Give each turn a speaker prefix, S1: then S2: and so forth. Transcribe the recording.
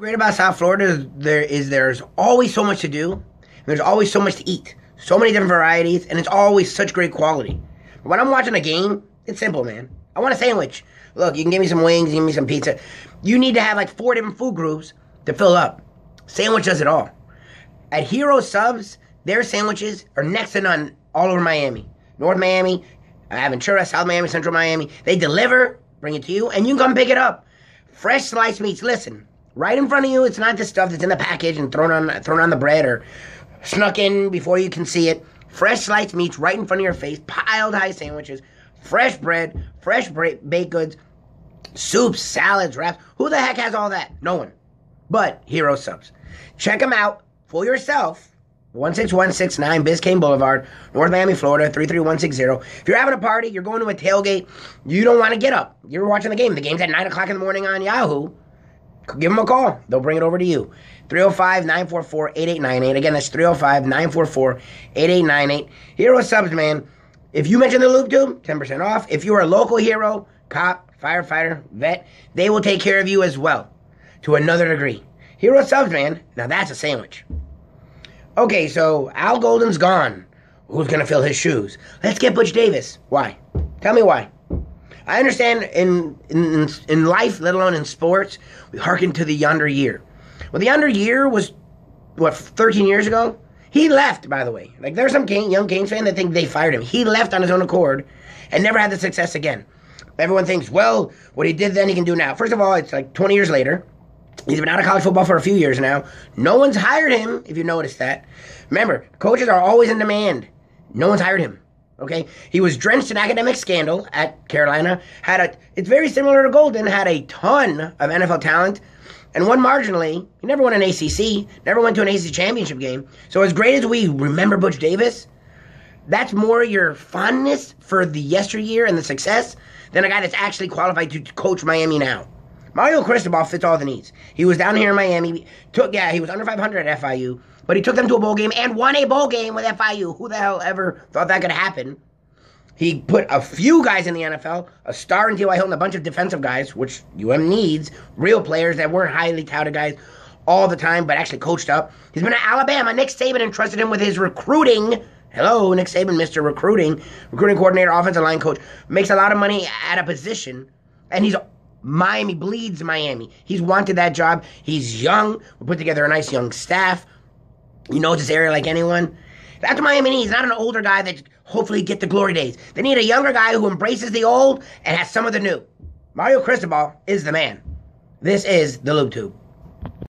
S1: Great about South Florida there is there's always so much to do. there's always so much to eat. So many different varieties, and it's always such great quality. when I'm watching a game, it's simple, man. I want a sandwich. Look, you can give me some wings, give me some pizza. You need to have like four different food groups to fill up. Sandwich does it all. At Hero Subs, their sandwiches are next to none all over Miami. North Miami, Aventura, South Miami, Central Miami. They deliver, bring it to you, and you can come pick it up. Fresh sliced meats. Listen, right in front of you. It's not the stuff that's in the package and thrown on thrown on the bread or snuck in before you can see it. Fresh sliced meats right in front of your face, piled high sandwiches, fresh bread, fresh baked goods, soups, salads, wraps. Who the heck has all that? No one. But Hero Subs. Check them out for yourself. 16169 Biscayne Boulevard, North Miami, Florida, 33160. If you're having a party, you're going to a tailgate, you don't want to get up. You're watching the game. The game's at 9 o'clock in the morning on Yahoo give them a call. They'll bring it over to you. 305 944 8898. Again, that's 305 944 8898. Hero subs, man. If you mention the loop tube, 10% off. If you are a local hero, cop, firefighter, vet, they will take care of you as well to another degree. Hero subs, man. Now that's a sandwich. Okay, so Al Golden's gone. Who's going to fill his shoes? Let's get Butch Davis. Why? Tell me why. I understand in, in, in life, let alone in sports, we hearken to the yonder year. Well, the yonder year was, what, 13 years ago? He left, by the way. Like, there's some King, young Kings fan that think they fired him. He left on his own accord and never had the success again. Everyone thinks, well, what he did then, he can do now. First of all, it's like 20 years later. He's been out of college football for a few years now. No one's hired him, if you notice that. Remember, coaches are always in demand. No one's hired him. Okay, he was drenched in academic scandal at Carolina. Had a it's very similar to Golden. Had a ton of NFL talent, and won marginally. He never won an ACC. Never went to an ACC championship game. So as great as we remember Butch Davis, that's more your fondness for the yesteryear and the success than a guy that's actually qualified to coach Miami now. Mario Cristobal fits all the needs. He was down here in Miami. Took yeah, he was under 500 at FIU but he took them to a bowl game and won a bowl game with FIU. Who the hell ever thought that could happen? He put a few guys in the NFL, a star in T.Y. Hilton, a bunch of defensive guys, which UM needs, real players that weren't highly touted guys all the time, but actually coached up. He's been at Alabama. Nick Saban entrusted him with his recruiting. Hello, Nick Saban, Mr. Recruiting, recruiting coordinator, offensive line coach, makes a lot of money at a position, and he's Miami bleeds Miami. He's wanted that job. He's young. We put together a nice young staff. You know this area like anyone. That's Miami needs, not an older guy that hopefully get the glory days. They need a younger guy who embraces the old and has some of the new. Mario Cristobal is the man. This is the Lube Tube.